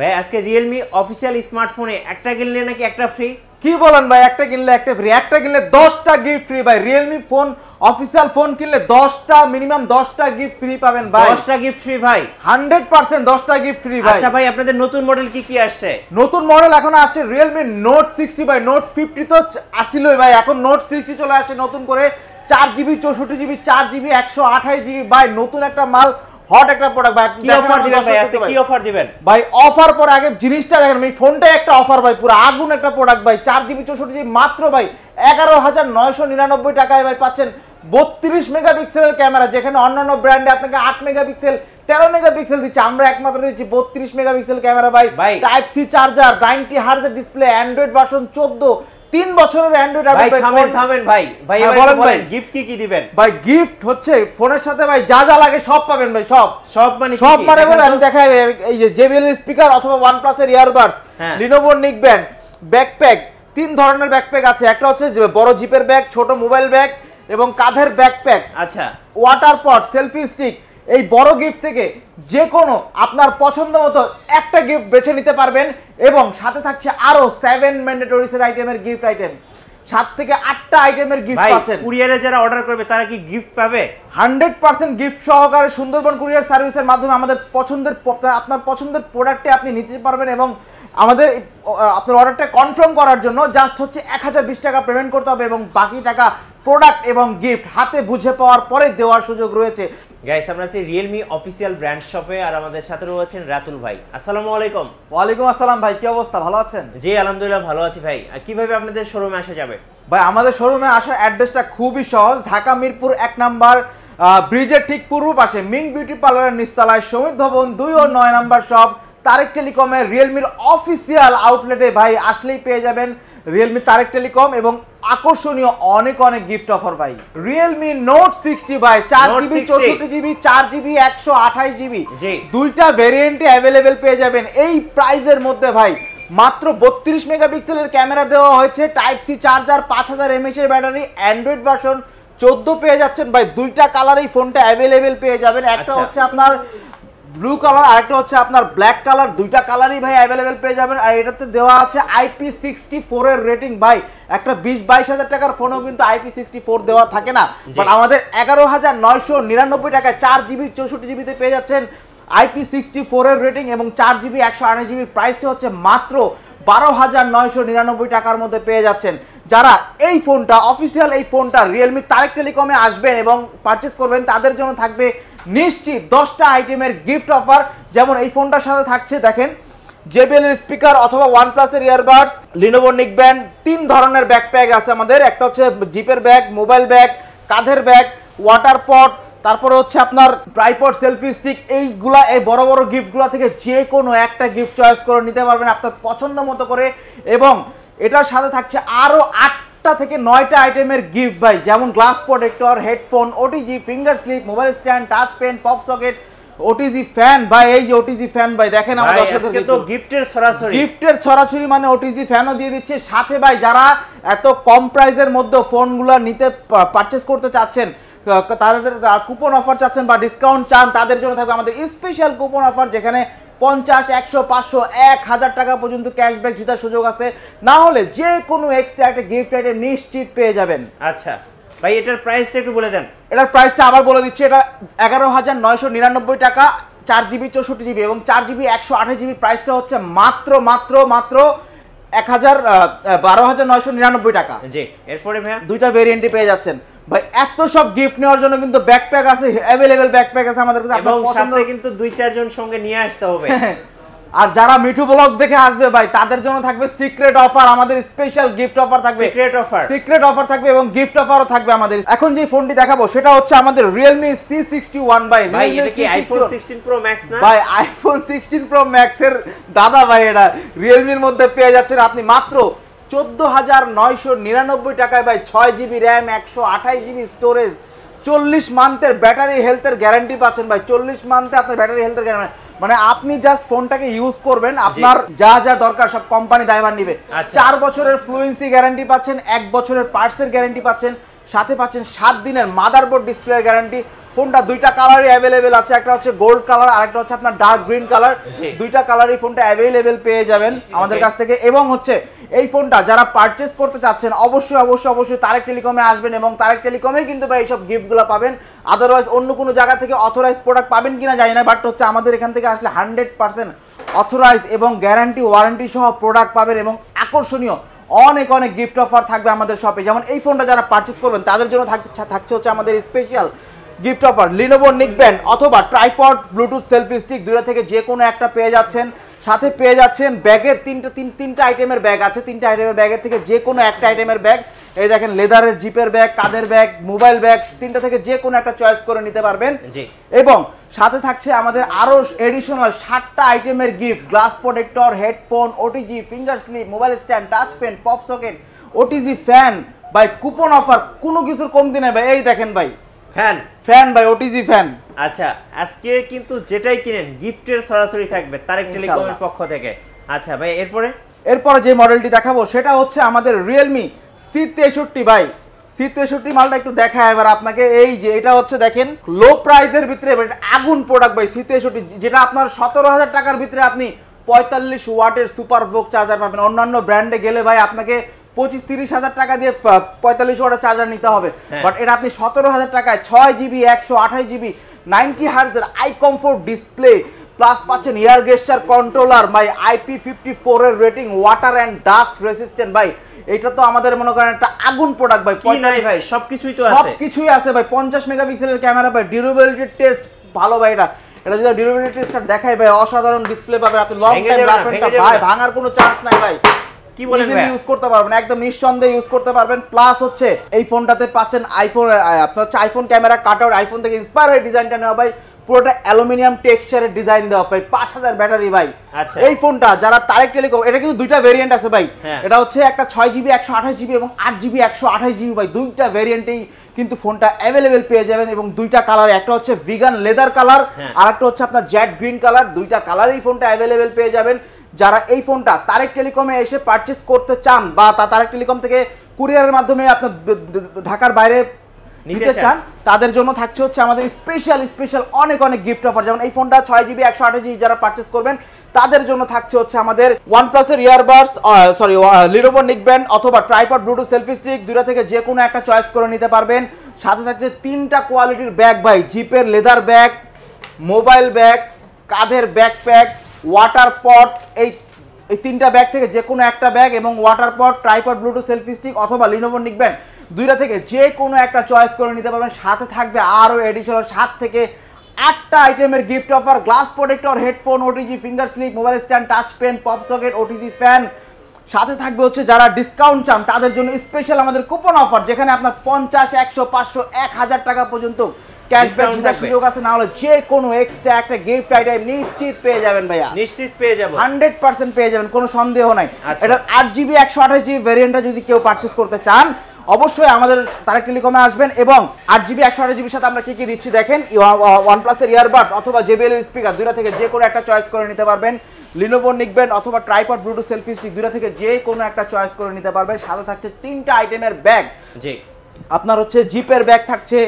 ভাই আজকে Realme official স্মার্টফোনে একটা কিনলে নাকি একটা ফ্রি কি বলেন ভাই একটা কিনলে একটা ফ্রি একটা কিনলে দশটা গিফট ফ্রি ভাই রিয়েলমি ফোন অফিসিয়াল ফোন কিনলে দশটা মিনিমাম দশটা গিফট ফ্রি পাবেন ভাই দশটা গিফট ফ্রি ভাই হান্ড্রেড পার্সেন্ট দশটা গিফট ফ্রি ভাই আচ্ছা ভাই আপনাদের নতুন মডেল কি কি আসছে নতুন মডেল এখন আসছে রিয়েলমি নোট সিক্সটি ভাই নোট ফিফটি তো আসিলই ভাই এখন নোট সিক্সটি চলে আসছে নতুন করে চার জিবি চৌষট্টি জিবি চার জিবি একশো আঠাশ জিবি ভাই নতুন একটা মাল হট একটা প্রোডাক্ট ভাই কি অফার দিবেন কি অফার দিবেন ভাই অফার পর আগে জিনিসটা দেখেন ভাই ফোনটাই একটা অফার ভাই পুরো আগুন একটা প্রোডাক্ট ভাই 4GB 64GB মাত্র ভাই 11999 টাকায় ভাই পাচ্ছেন 32 মেগাপিক্সেলের ক্যামেরা যেখানে অন্যান্য ব্র্যান্ডে আপনাকে 8 মেগাপিক্সেল তেরো মেগাপিক্সেল দিচ্ছে আমরা একমাত্র দিচ্ছি বত্রিশ মেগাপিক্সেল ক্যামেরা ভাই টাইপ সি চার্জার নাইনটি হার্জের ডিসপ্লে অ্যান্ড্রয়েড ভার্সন চোদ্দ তিন বছরের অ্যান্ড্রয়েড আপডেট ভাই থামেন থামেন ভাই হ্যাঁ, ভাই বলেন ভাই গিফট কি কি দিবেন ভাই গিফট হচ্ছে ফোনের সাথে ভাই যা যা লাগে সব পাবেন ভাই সব সব মানে সব মানে বলে আমি দেখাই এই যে জেবিএল স্পিকার অথবা OnePlus এর ইয়ারবাডস হ্যাঁ। Lenovo নিক ব্যান্ড ব্যাকপ্যাক তিন ধরনের ব্যাকপ্যাক আছে একটা হচ্ছে বড় জিপের ব্যাগ ছোট মোবাইল ব্যাগ এবং কাঁধের ব্যাকপ্যাক আচ্ছা ওয়াটার পট সেলফি স্টিক এই বড় গিফট থেকে যে কোনো আপনার পছন্দ মতো একটা গিফট বেছে নিতে পারবেন এবং সাথে থাকছে আরও সেভেন ম্যান্ডেটরিসের আইটেমের গিফট আইটেম সাত থেকে আটটা আইটেমের গিফট আছে কুরিয়ারে যারা অর্ডার করবে তারা কি গিফট পাবে হান্ড্রেড পার্সেন্ট গিফট সহকারে সুন্দরবন কুরিয়ার সার্ভিসের মাধ্যমে আমাদের পছন্দের আপনার পছন্দের প্রোডাক্টে আপনি নিতে পারবেন এবং আমাদের আপনার অর্ডারটা কনফার্ম করার জন্য জাস্ট হচ্ছে এক হাজার বিশ টাকা পেমেন্ট করতে হবে এবং বাকি টাকা প্রোডাক্ট এবং গিফট হাতে বুঝে পাওয়ার পরে দেওয়ার সুযোগ রয়েছে গাইস আমরা আছি রিয়েলমি অফিসিয়াল ব্র্যান্ড শপে আর আমাদের সাথে রয়েছেন রাতুল ভাই আসসালামু আলাইকুম ওয়ালাইকুম আসসালাম ভাই কি অবস্থা ভালো আছেন জি আলহামদুলিল্লাহ ভালো আছি ভাই কিভাবে আপনাদের শোরুমে আসা যাবে ভাই আমাদের শোরুমে আসার অ্যাড্রেসটা খুবই সহজ ঢাকা মিরপুর এক নাম্বার ব্রিজের ঠিক পূর্ব পাশে মিং বিউটি পার্লারের নিস্তালায় সমিত ভবন দুই ও নয় নাম্বার শপ তারেক টেলিকমের রিয়েলমির অফিসিয়াল আউটলেটে ভাই আসলেই পেয়ে যাবেন রিয়েলমি তারেক টেলিকম এবং আকর্ষণীয় অনেক অনেক গিফট অফার ভাই রিয়েলমি নোট সিক্সটি ভাই চার জিবি চৌষট্টি জিবি চার জিবি একশো আঠাশ জিবি দুইটা ভেরিয়েন্টে অ্যাভেলেবেল পেয়ে যাবেন এই প্রাইজের মধ্যে ভাই মাত্র বত্রিশ মেগাপিক্সেলের ক্যামেরা দেওয়া হয়েছে টাইপ সি চার্জার পাঁচ হাজার এর ব্যাটারি অ্যান্ড্রয়েড ভার্সন চোদ্দ পেয়ে যাচ্ছেন ভাই দুইটা কালার এই ফোনটা অ্যাভেলেবেল পেয়ে যাবেন একটা আচ্ছা। হচ্ছে আপনার ব্লু কালার আরেকটা হচ্ছে আপনার ব্ল্যাক কালার দুইটা কালারই ভাই অ্যাভেলেবেল পেয়ে যাবেন আর এটাতে দেওয়া আছে আইপি সিক্সটি ফোরের রেটিং ভাই একটা বিশ বাইশ হাজার টাকার ফোনও কিন্তু আইপি সিক্সটি ফোর দেওয়া থাকে না বাট আমাদের এগারো হাজার নয়শো নিরানব্বই টাকায় চার জিবি চৌষট্টি জিবিতে পেয়ে যাচ্ছেন আইপি সিক্সটি ফোরের রেটিং এবং চার জিবি একশো আঠাশ জিবির প্রাইসটি হচ্ছে মাত্র বারো হাজার নয়শো নিরানব্বই টাকার মধ্যে পেয়ে যাচ্ছেন যারা এই ফোনটা অফিসিয়াল এই ফোনটা রিয়েলমি তারেক টেলিকমে আসবেন এবং পারচেস করবেন তাদের জন্য থাকবে নিশ্চিত দশটা আইটেমের গিফট অফার যেমন এই ফোনটার সাথে থাকছে দেখেন জেবিএল এর স্পিকার অথবা ওয়ান প্লাসের ইয়ারবাডস লিনোভো নিক ব্যান্ড তিন ধরনের ব্যাকপ্যাক আছে আমাদের একটা হচ্ছে জিপের ব্যাগ মোবাইল ব্যাগ কাঁধের ব্যাগ ওয়াটার পট তারপরে হচ্ছে আপনার ট্রাইপড সেলফি স্টিক এইগুলা এই বড় বড় গিফটগুলো থেকে যে কোনো একটা গিফট চয়েস করে নিতে পারবেন আপনার পছন্দ মতো করে এবং এটার সাথে থাকছে আরও আট আটটা থেকে নয়টা আইটেমের গিফট ভাই যেমন glass protector headphone OTG finger slip mobile stand touch pen pop socket OTG fan ভাই এই যে ওটিজি ফ্যান ভাই দেখেন আমার দর্শকদের তো গিফটের ছড়াছড়ি গিফটের ছড়াছড়ি মানে ওটিজি ফ্যানও দিয়ে দিচ্ছে সাথে ভাই যারা এত কম প্রাইজের মধ্যে ফোনগুলো নিতে পারচেজ করতে চাচ্ছেন তাদের কুপন অফার চাচ্ছেন বা ডিসকাউন্ট চান তাদের জন্য থাকবে আমাদের স্পেশাল কুপন অফার যেখানে পঞ্চাশ একশো পাঁচশো এক হাজার টাকা পর্যন্ত ক্যাশব্যাক জেতার সুযোগ আছে না হলে যে কোনো এক্সট্রা একটা গিফট আইটেম নিশ্চিত পেয়ে যাবেন আচ্ছা ভাই এটার প্রাইসটা একটু বলে দেন এটার প্রাইসটা আবার বলে দিচ্ছি এটা এগারো হাজার নয়শো নিরানব্বই টাকা চার জিবি চৌষট্টি জিবি এবং চার জিবি একশো আঠাশ জিবির প্রাইসটা হচ্ছে মাত্র মাত্র মাত্র এক হাজার বারো হাজার নয়শো নিরানব্বই টাকা জি এরপরে ভাইয়া দুইটা ভেরিয়েন্টই পেয়ে যাচ্ছেন ভাই এত সব গিফট নেওয়ার জন্য কিন্তু ব্যাকপ্যাক আছে अवेलेबल ব্যাকপ্যাক আছে আমাদের কাছে আপনারা পছন্দ কিন্তু দুই চার জন সঙ্গে নিয়ে আসতে হবে আর যারা মিঠু ব্লগ দেখে আসবে ভাই তাদের জন্য থাকবে সিক্রেট অফার আমাদের স্পেশাল গিফট অফার থাকবে সিক্রেট অফার সিক্রেট অফার থাকবে এবং গিফট অফারও থাকবে আমাদের এখন যে ফোনটি দেখাবো সেটা হচ্ছে আমাদের Realme C61 ভাই ভাই এটা কি iPhone 16 Pro Max না ভাই iPhone 16 Pro Max এর দাদা ভাই এটা Realme এর মধ্যে পেয়ে যাচ্ছেন আপনি মাত্র চোদ্দ হাজার নয়শো নিরানব্বই টাকায় ভাই ছয় জিবি র্যাম একশো আঠাইশ জিবি স্টোরেজ চল্লিশ মান্থের ব্যাটারি হেলথের গ্যারান্টি পাচ্ছেন ভাই চল্লিশ মান্থে আপনার ব্যাটারি হেলথের গ্যারান্টি মানে আপনি জাস্ট ফোনটাকে ইউজ করবেন আপনার যা যা দরকার সব কোম্পানি দায়ভার নিবে আচ্ছা। চার বছরের ফ্লুয়েন্সি গ্যারান্টি পাচ্ছেন এক বছরের পার্টসের গ্যারান্টি পাচ্ছেন সাথে পাচ্ছেন সাত দিনের মাদারবোর্ড ডিসপ্লে গ্যারান্টি ফোনটা দুইটা কালারই অ্যাভেলেবেল আছে একটা হচ্ছে গোল্ড কালার আর একটা হচ্ছে আপনার ডার্ক গ্রিন কালার দুইটা কালারই ফোনটা অ্যাভেলেবেল পেয়ে যাবেন আমাদের কাছ থেকে এবং হচ্ছে এই ফোনটা যারা পারচেস করতে চাচ্ছেন অবশ্যই অবশ্যই অবশ্যই তারেক টেলিকমে আসবেন এবং তারেক টেলিকমে কিন্তু ভাই এইসব গিফটগুলো পাবেন আদারওয়াইজ অন্য কোনো জায়গা থেকে অথরাইজ প্রোডাক্ট পাবেন কিনা জানি না বাট হচ্ছে আমাদের এখান থেকে আসলে হান্ড্রেড পার্সেন্ট অথরাইজ এবং গ্যারান্টি ওয়ারেন্টি সহ প্রোডাক্ট পাবেন এবং আকর্ষণীয় অনেক অনেক গিফট অফার থাকবে আমাদের শপে যেমন এই ফোনটা যারা পারচেস করবেন তাদের জন্য থাকছে হচ্ছে আমাদের special gift offer Lenovo neckband অথবা ট্রাইপড ব্লুটুথ সেলফি স্টিক দুটা থেকে যে কোনো একটা পেয়ে যাচ্ছেন সাথে পেয়ে যাচ্ছেন ব্যাগের তিনটা তিন তিনটা আইটেমের ব্যাগ আছে তিনটা আইটেমের ব্যাগের থেকে যে কোনো একটা আইটেমের ব্যাগ এই দেখেন লেদারের জিপের ব্যাগ কাদের ব্যাগ মোবাইল ব্যাগ তিনটা থেকে যে কোনো একটা চয়েস করে নিতে পারবেন এবং সাথে থাকছে আমাদের আরও এডিশনাল ষাটটা আইটেমের gift glass protector headphone OTG finger slip mobile stand touch pen pop socket OTG fan ভাই কুপন অফার কোনো কিছুর কমতি নেই ভাই এই দেখেন ভাই ফ্যান ফ্যান ভাই ওটিজি ফ্যান আচ্ছা আজকে কিন্তু যেটাই কিনেন গিফটের সরাসরি থাকবে তারেক টেলিকমের পক্ষ থেকে আচ্ছা ভাই এরপরে এরপরে যে মডেলটি দেখাবো সেটা হচ্ছে আমাদের রিয়েলমি সি তেষট্টি ভাই সি তেষট্টি মালটা একটু দেখায় এবার আপনাকে এই যে এটা হচ্ছে দেখেন লো প্রাইজের ভিতরে আগুন প্রোডাক্ট ভাই সি তেষট্টি যেটা আপনার সতেরো হাজার টাকার ভিতরে আপনি পঁয়তাল্লিশ ওয়াটের সুপার বোক চার্জার পাবেন অন্যান্য ব্র্যান্ডে গেলে ভাই আপনাকে পঁচিশ তিরিশ হাজার টাকা দিয়ে পঁয়তাল্লিশ ওয়াটের চার্জার নিতে হবে বাট হ্যাঁ। এটা আপনি সতেরো হাজার টাকায় ছয় জিবি একশো আঠাশ জিবি নাইনটি হার্জের আই কমফোর্ট ডিসপ্লে প্লাস পাচ্ছেন এয়ার গেস্টার কন্ট্রোলার বাই আইপি ফিফটি ফোরের রেটিং ওয়াটার অ্যান্ড ডাস্ট রেসিস্ট্যান্ট বাই এটা তো আমাদের মনে করেন একটা আগুন প্রোডাক্ট ভাই কি নাই ভাই সবকিছুই তো আছে সবকিছুই আছে ভাই পঞ্চাশ মেগাপিক্সেলের ক্যামেরা ভাই ডিউরেবিলিটি টেস্ট ভালো ভাই এটা এটা যদি ডিউরেবিলিটি টেস্টটা দেখায় ভাই অসাধারণ ডিসপ্লে পাবে আপনি লং টাইম রাখবেন ভাই ভাঙার কোনো চান্স নাই ভাই কি বলেন ইউজ করতে পারবেন একদম নিঃসন্দেহে ইউজ করতে পারবেন প্লাস হচ্ছে এই ফোনটাতে পাচ্ছেন আইফোন আপনার হচ্ছে iPhone camera cut out iPhone থেকে ইন্সপায়ার হয়ে ডিজাইনটা নেওয়া ভাই পুরোটা অ্যালুমিনিয়াম টেক্সচারের ডিজাইন দেওয়া ভাই পাঁচ হাজার ব্যাটারি ভাই আচ্ছা। এই ফোনটা যারা তারেক টেলিকম এটা কিন্তু দুইটা ভেরিয়েন্ট আছে ভাই হ্যাঁ। এটা হচ্ছে একটা ছয় জিবি একশো আঠাশ জিবি এবং আট জিবি একশো আঠাশ জিবি ভাই দুইটা ভেরিয়েন্টেই কিন্তু ফোনটা অ্যাভেলেবেল পেয়ে যাবেন এবং দুইটা কালার একটা হচ্ছে ভিগান লেদার কালার আর একটা হচ্ছে আপনার জ্যাট গ্রিন কালার দুইটা কালারই ফোনটা অ্যাভেলেবেল পেয়ে যাবেন যারা এই ফোনটা তারেক টেলিকমে এসে পারচেস করতে চান বা তারেক টেলিকম থেকে কুরিয়ারের মাধ্যমে আপনার ঢাকার বাইরে নিতে চান তাদের জন্য থাকছে হচ্ছে আমাদের স্পেশাল স্পেশাল অনেক অনেক গিফট অফার যেমন এই ফোনটা ছয় জিবি একশো আঠাশ জিবি যারা পার্চেস করবেন তাদের জন্য থাকছে হচ্ছে আমাদের ওয়ান প্লাসের ইয়ারবাডস সরি নিক ব্যান্ড অথবা ট্রাইপড ব্লুটুথ সেলফি স্টিক দুটা থেকে যে কোনো একটা চয়েস করে নিতে পারবেন সাথে থাকছে তিনটা কোয়ালিটির ব্যাগ ভাই জিপের লেদার ব্যাগ মোবাইল ব্যাগ কাঁধের ব্যাকপ্যাক ওয়াটার পট এই এই তিনটা ব্যাগ থেকে যে কোনো একটা ব্যাগ এবং water pot tripod Bluetooth selfie stick অথবা লিনোভন নিকবেন দুইটা থেকে যে কোনো একটা চয়েস করে নিতে পারবেন সাথে থাকবে আরও এডিশনাল সাত থেকে আটটা আইটেমের gift offer glass protector headphone OTG finger slip mobile stand touch pen pop socket OTG fan সাথে থাকবে হচ্ছে যারা ডিসকাউন্ট চান তাদের জন্য স্পেশাল আমাদের কুপন অফার যেখানে আপনার পঞ্চাশ একশো পাঁচশো এক হাজার টাকা পর্যন্ত ক্যাশব্যাক জেতার সুযোগ আছে না হলে যে কোনো এক্সট্রা একটা গিফট আইটেম নিশ্চিত পেয়ে যাবেন ভাইয়া নিশ্চিত পেয়ে যাবেন হান্ড্রেড পার্সেন্ট পেয়ে যাবেন কোনো সন্দেহ নাই আচ্ছা। এটা আট জিবি একশো 8GB 128GB ভেরিয়েন্টটা যদি কেউ পারচেজ করতে চান অবশ্যই আমাদের তারেক টেলিকমে আসবেন এবং আট জিবি একশো আঠাশ জিবির সাথে আমরা কি কি দিচ্ছি দেখেন ওয়ানপ্লাসের ইয়ারবাডস অথবা জেবিএল স্পিকার দুটা থেকে যে কোনো একটা চয়েস করে নিতে পারবেন লিনোভো নিকবেন অথবা ট্রাইপড ব্লুটুথ সেলফি স্টিক দুটা থেকে যে কোনো একটা চয়েস করে নিতে পারবেন সাথে থাকছে তিনটা আইটেমের ব্যাগ জি আপনার হচ্ছে জিপের ব্যাগ থাকছে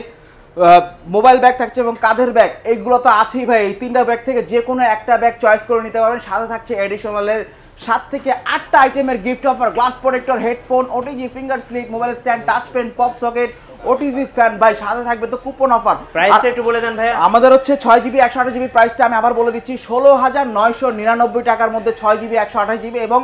মোবাইল ব্যাগ থাকছে এবং কাঁধের ব্যাগ এইগুলো তো আছেই ভাই এই তিনটা ব্যাগ থেকে যে কোনো একটা ব্যাগ চয়েস করে নিতে পারবেন সাথে থাকছে অ্যাডিশনালের সাত থেকে আটটা আইটেমের gift offer glass protector headphone OTG finger slip mobile stand touch pen pop socket OTG fan ভাই সাথে থাকবে তো কুপন অফার প্রাইসটা একটু বলে দেন ভাই আমাদের হচ্ছে ছয় জিবি একশো আঠাশ জিবি প্রাইসটা আমি আবার বলে দিচ্ছি ষোলো হাজার নয়শো নিরানব্বই টাকার মধ্যে ছয় জিবি একশো আঠাশ জিবি এবং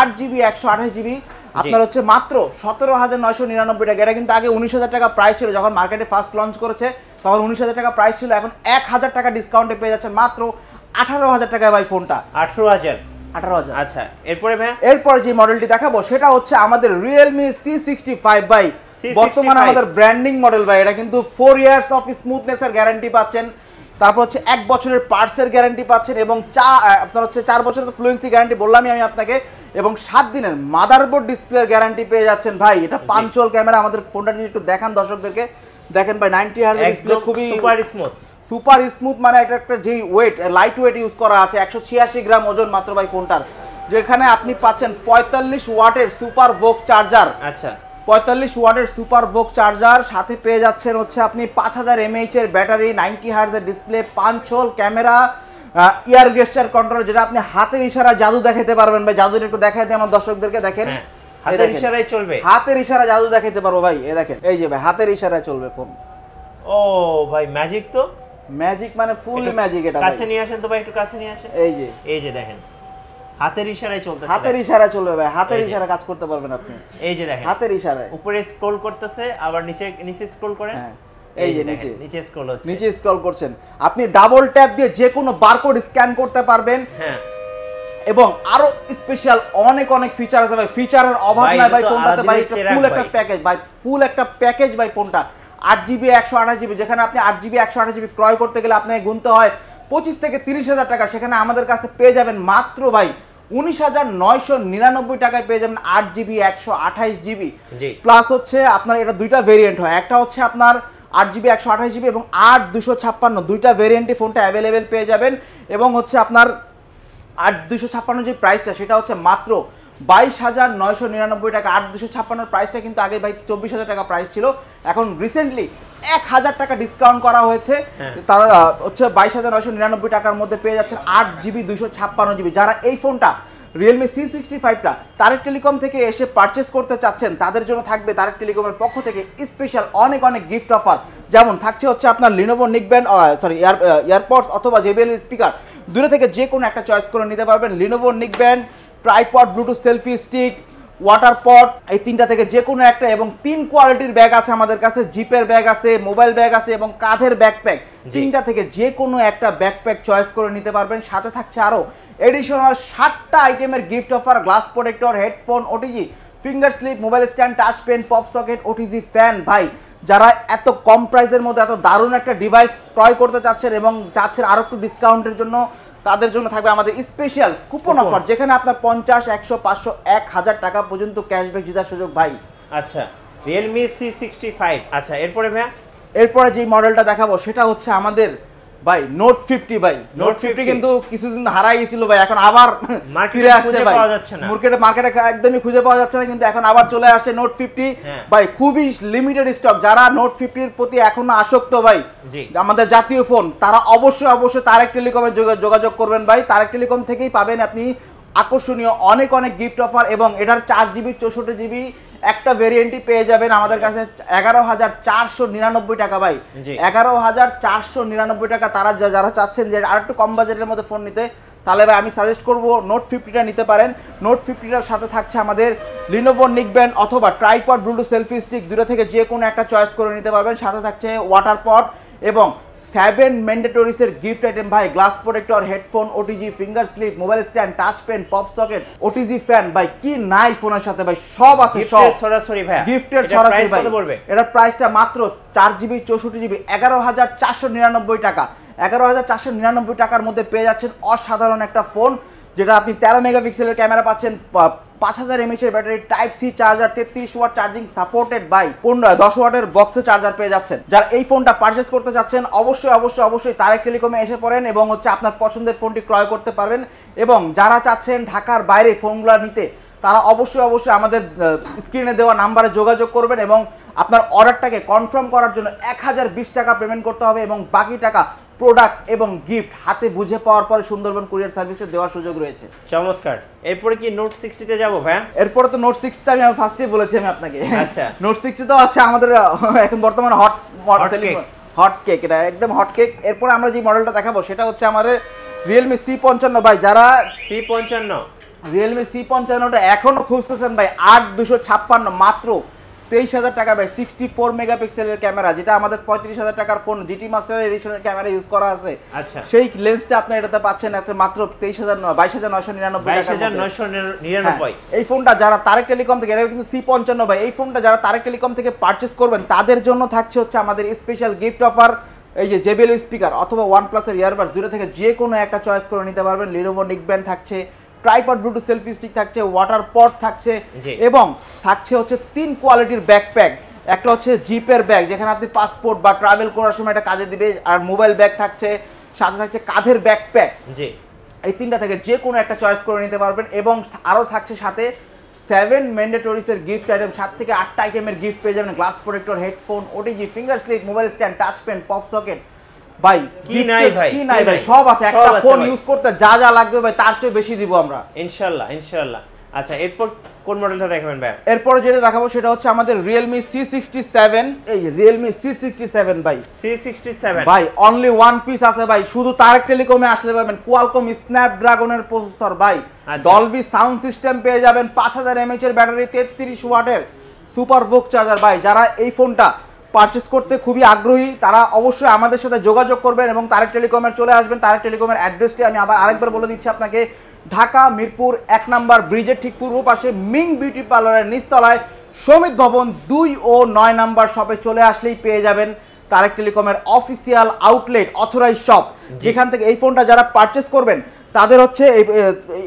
আট জিবি একশো আঠাশ জিবি আপনার হচ্ছে মাত্র সতেরো হাজার নয়শো নিরানব্বই টাকা এটা কিন্তু আগে উনিশ হাজার টাকা প্রাইস ছিল যখন মার্কেটে ফার্স্ট লঞ্চ করেছে তখন উনিশ হাজার টাকা প্রাইস ছিল এখন এক হাজার টাকা ডিসকাউন্টে পেয়ে যাচ্ছে মাত্র আঠারো হাজার টাকায় ভাই ফোনটা আঠারো হাজার আঠারো হাজার আচ্ছা এরপরে ভাই এরপরে যে মডেলটি দেখাবো সেটা হচ্ছে আমাদের রিয়েলমি সি সিক্সটি ফাইভ বাই বর্তমানে আমাদের ব্র্যান্ডিং মডেল ভাই এটা কিন্তু ফোর ইয়ার্স অফ স্মুথনেস এর গ্যারান্টি পাচ্ছেন তারপর হচ্ছে এক বছরের পার্সের গ্যারান্টি পাচ্ছেন এবং চা আপনার হচ্ছে চার বছরের তো ফ্লুয়েন্সি গ্যারান্টি বললামই আমি আপনাকে এবং সাত দিনের মাদারবোর্ড ডিসপ্লের গ্যারান্টি পেয়ে যাচ্ছেন ভাই এটা পাঞ্চল ক্যামেরা আমাদের ফোনটা নিয়ে একটু দেখান দর্শকদেরকে দেখেন ভাই নাইনটি হার্ড ডিসপ্লে খুবই সুপার স্মুথ সুপার স্মুথ মানে এটা একটা যেই ওয়েট লাইট ওয়েট ইউজ করা আছে একশো ছিয়াশি গ্রাম ওজন মাত্র ভাই ফোনটার যেখানে আপনি পাচ্ছেন পঁয়তাল্লিশ ওয়াটের সুপার ভোক চার্জার আচ্ছা পঁয়তাল্লিশ ওয়াটের সুপার বোক চার্জার সাথে পেয়ে যাচ্ছেন হচ্ছে আপনি পাঁচ হাজার এমএইচের ব্যাটারি নাইনটি হার্জের ডিসপ্লে পাঁচ hole camera air gesture control যেটা আপনি হাতের ইশারা জাদু দেখাতে পারবেন ভাই জাদু একটু দেখাই আমার দর্শকদেরকে দেখেন হ্যাঁ, হাতের ইশারায় চলবে হাতের ইশারা জাদু দেখাতে পারবো ভাই এ দেখেন এই যে ভাই হাতের ইশারায় চলবে ফোন ও ভাই ম্যাজিক তো ম্যাজিক মানে ফুল ম্যাজিক এটা কাছে নিয়ে আসেন তো ভাই একটু কাছে নিয়ে আসেন এই যে এই যে দেখেন হাতের ইশারায় চলতে হাতের ইশারায় চলবে ভাই হাতের ইশারা কাজ করতে পারবেন আপনি এই যে দেখেন হাতের ইশারায় উপরে স্ক্রল করতেছে আবার নিচে নিচে স্ক্রল করেন হ্যাঁ। এই যে নিচে নিচে স্ক্রল হচ্ছে নিচে স্ক্রল করছেন আপনি ডাবল ট্যাপ দিয়ে যে কোনো বারকোড স্ক্যান করতে পারবেন হ্যাঁ এবং আরো স্পেশাল অনেক অনেক ফিচার আছে ভাই ফিচারের অভাব নাই ভাই ফোনটাতে ভাই ফুল একটা প্যাকেজ ভাই ফুল একটা প্যাকেজ ভাই ফোনটা আট জিবি একশো আঠাশ জিবি যেখানে আপনি আট জিবি একশো আঠাশ জিবি ক্রয় করতে গেলে আপনাকে গুনতে হয় পঁচিশ থেকে তিরিশ হাজার টাকা সেখানে আমাদের কাছে পেয়ে যাবেন মাত্র ভাই উনিশ হাজার নয়শো নিরানব্বই টাকায় পেয়ে যাবেন আট জিবি একশো আঠাইশ জিবি প্লাস হচ্ছে আপনার এটা দুইটা ভেরিয়েন্ট হয় একটা হচ্ছে আপনার আট জিবি একশো আঠাশ জিবি এবং আট দুশো ছাপ্পান্ন দুইটা ভেরিয়েন্টে ফোনটা অ্যাভেলেবেল পেয়ে যাবেন এবং হচ্ছে আপনার আট দুশো ছাপ্পান্ন যে প্রাইসটা সেটা হচ্ছে মাত্র বাইশ হাজার নয়শো নিরানব্বই টাকা আট দুশো ছাপ্পান্নর প্রাইসটা কিন্তু আগে ভাই চব্বিশ হাজার টাকা প্রাইস ছিল এখন রিসেন্টলি এক হাজার টাকা ডিসকাউন্ট করা হয়েছে হ্যাঁ। তারা হচ্ছে বাইশ হাজার নয়শো নিরানব্বই টাকার মধ্যে পেয়ে যাচ্ছেন আট জিবি দুশো ছাপ্পান্ন জিবি যারা এই ফোনটা রিয়েলমি সি সিক্সটি ফাইভটা তারেক টেলিকম থেকে এসে পারচেস করতে চাচ্ছেন তাদের জন্য থাকবে তারেক টেলিকমের পক্ষ থেকে স্পেশাল অনেক অনেক গিফট অফার যেমন থাকছে হচ্ছে আপনার Lenovo neckband sorry ear earpods অথবা জেবিএল স্পিকার দূরে থেকে যে কোনো একটা চয়েস করে নিতে পারবেন Lenovo neckband tripod Bluetooth selfie stick water pot এই তিনটা থেকে যে কোনো একটা এবং তিন কোয়ালিটির ব্যাগ আছে আমাদের কাছে জিপের ব্যাগ আছে মোবাইল ব্যাগ আছে এবং কাঁধের ব্যাকপ্যাক তিনটা থেকে যে কোনো একটা ব্যাকপ্যাক চয়েস করে নিতে পারবেন সাথে থাকছে আরও এডিশনাল ষাটটা আইটেমের gift offer glass protector headphone OTG finger slip mobile stand touch pen pop socket OTG fan ভাই যারা এত কম প্রাইসের মধ্যে এত দারুণ একটা ডিভাইস ক্রয় করতে চাচ্ছেন এবং চাচ্ছেন আরও একটু ডিসকাউন্টের জন্য তাদের জন্য থাকবে আমাদের স্পেশাল কুপন অফার যেখানে আপনার পঞ্চাশ একশো পাঁচশো এক হাজার টাকা পর্যন্ত ক্যাশব্যাক জেতার সুযোগ ভাই আচ্ছা রিয়েলমি সি সিক্সটি ফাইভ আচ্ছা এরপরে ভাইয়া এরপরে যে মডেলটা দেখাবো সেটা হচ্ছে আমাদের ভাই নোট ফিফটি ভাই নোট ফিফটি কিন্তু কিছুদিন হারাই গেছিল ভাই এখন আবার ফিরে আসছে ভাই মার্কেটে মার্কেটে একদমই খুঁজে পাওয়া যাচ্ছে না কিন্তু এখন আবার চলে আসছে নোট ফিফটি হ্যাঁ। ভাই খুবই লিমিটেড স্টক যারা নোট ফিফটির প্রতি এখনো আসক্ত ভাই আমাদের জাতীয় ফোন তারা অবশ্যই অবশ্যই তারেক টেলিকমে যোগাযোগ করবেন ভাই তারেক টেলিকম থেকেই পাবেন আপনি আকর্ষণীয় অনেক অনেক গিফট অফার এবং এটার চার জিবি চৌষট্টি জিবি একটা ভেরিয়েন্টই পেয়ে যাবেন আমাদের কাছে এগারো হাজার চারশো নিরানব্বই টাকা ভাই এগারো হাজার চারশো নিরানব্বই টাকা তারা যারা চাচ্ছেন যে আর একটু কম বাজেটের মধ্যে ফোন নিতে তাহলে ভাই আমি সাজেস্ট করব নোট ফিফটিটা নিতে পারেন নোট ফিফটিটার সাথে থাকছে আমাদের লিনোভো নিকব্যান্ড অথবা ট্রাইপড ব্লুটুথ সেলফি স্টিক দুটো থেকে যে কোনো একটা চয়েস করে নিতে পারবেন সাথে থাকছে ওয়াটার পট এবং সেভেন ম্যান্ডেটরিসের গিফট আইটেম ভাই glass protector headphone OTG finger slip mobile stand touch pen pop socket OTG fan ভাই কি নাই ফোনের সাথে ভাই সব আছে সব সরাসরি ভাই গিফটের সরাসরি ভাই এটার প্রাইসটা মাত্র চার জিবি চৌষট্টি জিবি এগারো হাজার চারশো নিরানব্বই টাকা এগারো হাজার চারশো নিরানব্বই টাকার মধ্যে পেয়ে যাচ্ছেন অসাধারণ একটা ফোন যেটা আপনি তেরো মেগাপিক্সেলের ক্যামেরা পাচ্ছেন পাঁচ হাজার এর ব্যাটারি টাইপ সি চার্জার তেত্রিশ ওয়াট চার্জিং সাপোর্টেড বাই পনেরো দশ ওয়াটের বক্সে চার্জার পেয়ে যাচ্ছেন যারা এই ফোনটা পারচেস করতে চাচ্ছেন অবশ্যই অবশ্যই অবশ্যই তারেক টেলিকমে এসে পড়েন এবং হচ্ছে আপনার পছন্দের ফোনটি ক্রয় করতে পারবেন এবং যারা চাচ্ছেন ঢাকার বাইরে ফোনগুলো নিতে তারা অবশ্যই অবশ্যই আমাদের স্ক্রিনে দেওয়া নাম্বারে যোগাযোগ করবেন এবং আপনার অর্ডারটাকে কনফার্ম করার জন্য এক হাজার বিশ টাকা পেমেন্ট করতে হবে এবং বাকি টাকা প্রোডাক্ট এবং গিফট হাতে বুঝে পাওয়ার পরে সুন্দরবন কুরিয়ার সার্ভিসে দেওয়ার সুযোগ রয়েছে চমৎকার এরপরে কি নোট সিক্সটিতে যাবো ভাইয়া এরপরে তো নোট সিক্সটিতে আমি ফার্স্টে বলেছি আমি আপনাকে আচ্ছা নোট সিক্সটি তো আচ্ছা আমাদের এখন বর্তমানে হট হট কেক এটা একদম হট কেক এরপরে আমরা যে মডেলটা দেখাবো সেটা হচ্ছে আমাদের রিয়েলমি সি পঞ্চান্ন ভাই যারা সি পঞ্চান্ন রিয়েলমি সি পঞ্চান্নটা এখনও খুঁজতেছেন ভাই আট দুশো ছাপ্পান্ন মাত্র তেইশ হাজার টাকা ভাই সিক্সটি ফোর মেগাপিক্সেলের ক্যামেরা যেটা আমাদের পঁয়ত্রিশ হাজার টাকার ফোন জিটি মাস্টার এডিশনের ক্যামেরা ইউজ করা আছে আচ্ছা সেই লেন্সটা আপনি এটাতে পাচ্ছেন একটা মাত্র তেইশ হাজার নয় বাইশ হাজার নয়শো নিরানব্বই নিরানব্বই হ্যাঁ, এই ফোনটা যারা তারেক টেলিকম থেকে এটা কিন্তু সি পঞ্চান্ন ভাই এই ফোনটা যারা তারেক টেলিকম থেকে পারচেস করবেন তাদের জন্য থাকছে হচ্ছে আমাদের স্পেশাল গিফট অফার এই যে জেবিএল স্পিকার অথবা ওয়ান প্লাসের ইয়ারবাডস দূরে থেকে যে কোনো একটা চয়েস করে নিতে পারবেন লিনোভো নিকব্যান্ড থাকছে ট্রাইপড ব্লুটুথ সেলফি স্টিক থাকছে ওয়াটার পট থাকছে এবং থাকছে হচ্ছে তিন কোয়ালিটির ব্যাকপ্যাক একটা হচ্ছে জিপের ব্যাগ যেখানে আপনি পাসপোর্ট বা ট্রাভেল করার সময় একটা কাজে দিবে আর মোবাইল ব্যাগ থাকছে সাথে থাকছে কাঁধের ব্যাকপ্যাক জি এই তিনটা থেকে যে কোনো একটা চয়েস করে নিতে পারবেন এবং আরও থাকছে সাথে সেভেন ম্যান্ডেটরিসের গিফট আইটেম সাত থেকে আটটা আইটেমের গিফট পেয়ে যাবেন glass protector headphone OTG finger slip mobile stand touch pen pop socket ভাই কি নাই ভাই কি নাই ভাই সব আছে একটা ফোন ইউজ করতে যা যা লাগবে ভাই তার চেয়ে বেশি দিব আমরা ইনশাআল্লাহ ইনশাআল্লাহ আচ্ছা এরপর কোন মডেলটা দেখাবেন ভাই এরপর যেটা দেখাবো সেটা হচ্ছে আমাদের Realme C67 এই Realme C67 ভাই C67 ভাই অনলি ওয়ান পিস আছে ভাই শুধু তার টেলিকমে আসলে পাবেন কোয়ালকম স্ন্যাপড্রাগনের প্রসেসর ভাই আচ্ছা। Dolby সাউন্ড সিস্টেম পেয়ে যাবেন 5000 mAh এর ব্যাটারি 33 ওয়াটের সুপার বুক চার্জার ভাই যারা এই ফোনটা পারচেস করতে খুবই আগ্রহী তারা অবশ্যই আমাদের সাথে যোগাযোগ করবেন এবং তারেক টেলিকমের চলে আসবেন তারেক টেলিকমের অ্যাড্রেসটি আমি আবার আরেকবার বলে দিচ্ছি আপনাকে ঢাকা মিরপুর এক নাম্বার ব্রিজের ঠিক পূর্ব পাশে মিং বিউটি পার্লারের নিচতলায় সমিত ভবন দুই ও নয় নাম্বার শপে চলে আসলেই পেয়ে যাবেন তারেক টেলিকমের অফিসিয়াল আউটলেট অথরাইজ শপ যেখান থেকে এই ফোনটা যারা পারচেস করবেন তাদের হচ্ছে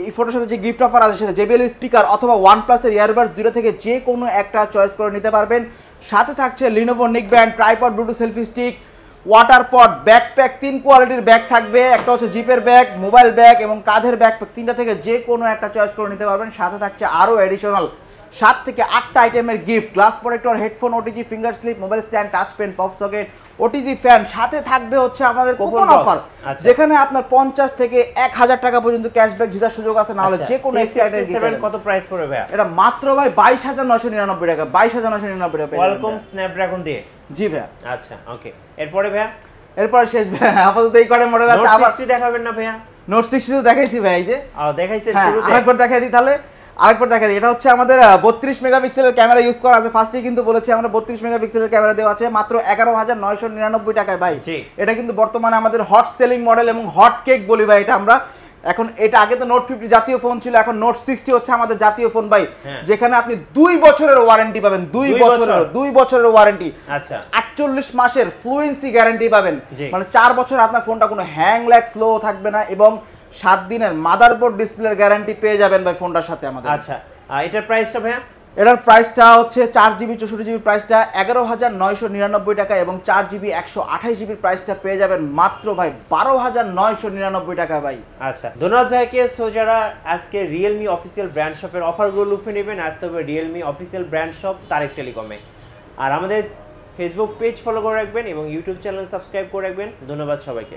এই ফোনের সাথে যে গিফট অফার আছে সেটা জেবিএল স্পিকার অথবা ওয়ান প্লাসের ইয়ারবাস দুটো থেকে যে কোনো একটা চয়েস করে নিতে পারবেন সাথে থাকছে Lenovo neck band tripod Bluetooth selfie stick water pot backpack তিন কোয়ালিটির ব্যাগ থাকবে একটা হচ্ছে জিপের ব্যাগ মোবাইল ব্যাগ এবং কাঁধের ব্যাগ তিনটা থেকে যে কোনো একটা চয়েস করে নিতে পারবেন সাথে থাকছে আরও অ্যাডিশনাল সাত থেকে আটটা আইটেমের gift glass protector headphone OTG finger slip mobile stand touch pen pop socket OTG fan সাথে থাকবে হচ্ছে আমাদের কুপন অফার আচ্ছা। যেখানে আপনার পঞ্চাশ থেকে এক হাজার টাকা পর্যন্ত ক্যাশব্যাক জিতার সুযোগ আছে না হলে আচ্ছা, যে কোনো একটি আইটেম কত প্রাইস পড়বে ভাই এটা মাত্র ভাই বাইশ হাজার নিরানব্বই টাকা বাইশ হাজার নিরানব্বই টাকা ওয়েলকাম স্ন্যাপড্রাগন দিয়ে জি ভাই আচ্ছা ওকে এরপরে ভাই এরপরে শেষ ভাই আপাতত এই কটা মডেল আছে আবার দেখাবেন না ভাইয়া নোট সিক্স দেখাইছি ভাই এই যে দেখাইছে হ্যাঁ, আরেকবার দেখাই দিই তাহলে আরেকবার দেখা যায় এটা হচ্ছে আমাদের বত্রিশ মেগাপিক্সেলের ক্যামেরা ইউজ করা আছে ফার্স্টে কিন্তু বলেছি আমরা বত্রিশ মেগাপিক্সেলের ক্যামেরা দেওয়া আছে মাত্র এগারো হাজার নয়শো নিরানব্বই টাকায় ভাই এটা কিন্তু বর্তমানে আমাদের হট সেলিং মডেল এবং হট কেক বলি ভাই এটা আমরা এখন এটা আগে তো নোট ফিফটি জাতীয় ফোন ছিল এখন নোট সিক্সটি হচ্ছে আমাদের জাতীয় ফোন ভাই হ্যাঁ। যেখানে আপনি দুই বছরের ওয়ারেন্টি পাবেন দুই বছরের দুই বছরের ওয়ারেন্টি আচ্ছা আটচল্লিশ মাসের ফ্লুয়েন্সি গ্যারান্টি পাবেন মানে চার বছর আপনার ফোনটা কোনো হ্যাং ল্যাগ স্লো থাকবে না এবং সাত দিনের মাদারবোর্ড ডিসপ্লের গ্যারান্টি পেয়ে যাবেন ভাই ফোনটার সাথে আমাদের আচ্ছা এটার প্রাইসটা ভাইয়া এটার প্রাইসটা হচ্ছে চার জিবি চৌষট্টি জিবির প্রাইসটা এগারো হাজার নয়শো নিরানব্বই টাকা এবং চার জিবি একশো আঠাশ জিবির প্রাইসটা পেয়ে যাবেন মাত্র ভাই বারো হাজার নয়শো নিরানব্বই টাকা ভাই আচ্ছা ধন্যবাদ ভাইকে সো যারা আজকে রিয়েলমি অফিসিয়াল ব্র্যান্ড শপের অফারগুলো লুফে নেবেন আসতে হবে Realme official brand shop Tarek টেলিকমে আর আমাদের ফেসবুক পেজ ফলো করে রাখবেন এবং ইউটিউব চ্যানেল সাবস্ক্রাইব করে রাখবেন ধন্যবাদ সবাইকে